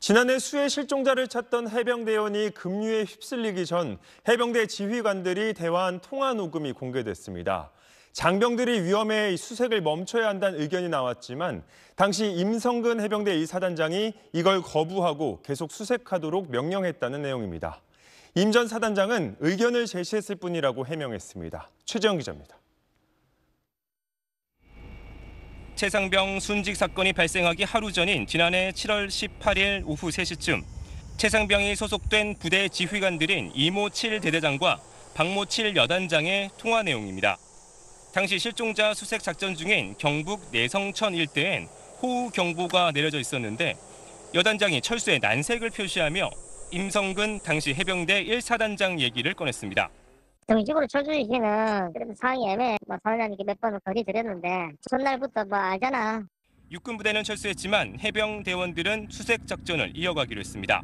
지난해 수해 실종자를 찾던 해병대원이 급류에 휩쓸리기 전 해병대 지휘관들이 대화한 통화 녹음이 공개됐습니다. 장병들이 위험해 수색을 멈춰야 한다는 의견이 나왔지만 당시 임성근 해병대 이사단장이 이걸 거부하고 계속 수색하도록 명령했다는 내용입니다. 임전 사단장은 의견을 제시했을 뿐이라고 해명했습니다. 최재영 기자입니다. 최상병 순직 사건이 발생하기 하루 전인 지난해 7월 18일 오후 3시쯤 최상병이 소속된 부대 지휘관들인 이모 7 대대장과 박모 7 여단장의 통화 내용입니다. 당시 실종자 수색 작전 중인 경북 내성천 일대엔 호우 경보가 내려져 있었는데 여단장이 철수에 난색을 표시하며 임성근 당시 해병대 1사단장 얘기를 꺼냈습니다. 정식으로 쳐주는 시는 그래도 상황이 애매해. 뭐 사회자님께 몇 번을 건의드렸는데 전날부터 뭐 알잖아. 육군 부대는 철수했지만 해병 대원들은 수색 작전을 이어가기로 했습니다.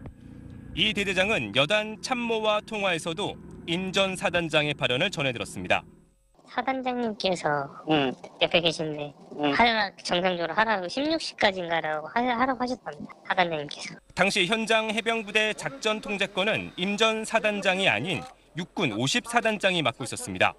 이 대대장은 여단 참모와 통화에서도 인전 사단장의 발언을 전해들었습니다. 사단장님께서 음. 옆에 계신데 음. 하라 정상적으로 하라고 16시까지인가라고 하라고 하셨답니다. 사단장님께서. 당시 현장 해병부대 작전 통제권은 임전 사단장이 아닌 육군 54단장이 맡고 있었습니다.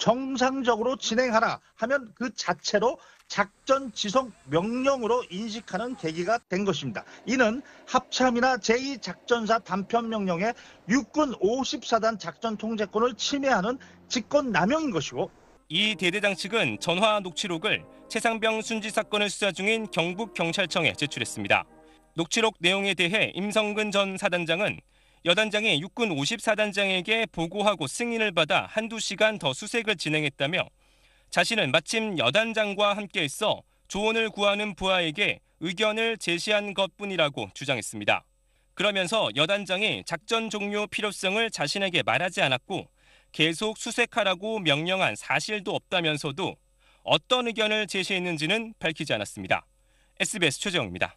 정상적으로 진행하라 하면 그 자체로 작전 지성 명령으로 인식하는 계기가 된 것입니다. 이는 합참이나 제2작전사 단편 명령에 육군 54단 작전 통제권을 침해하는 직권 남용인 것이고 이 대대장 측은 전화 녹취록을 최상병 순지 사건을 수사 중인 경북경찰청에 제출했습니다. 녹취록 내용에 대해 임성근 전 사단장은 여단장이 육군 54단장에게 보고하고 승인을 받아 한 두 시간 더 수색을 진행했다며 자신은 마침 여단장과 함께 있어 조언을 구하는 부하에게 의견을 제시한 것뿐이라고 주장했습니다. 그러면서 여단장이 작전 종료 필요성을 자신에게 말하지 않았고 계속 수색하라고 명령한 사실도 없다면서도 어떤 의견을 제시했는지는 밝히지 않았습니다. SBS 최정입니다.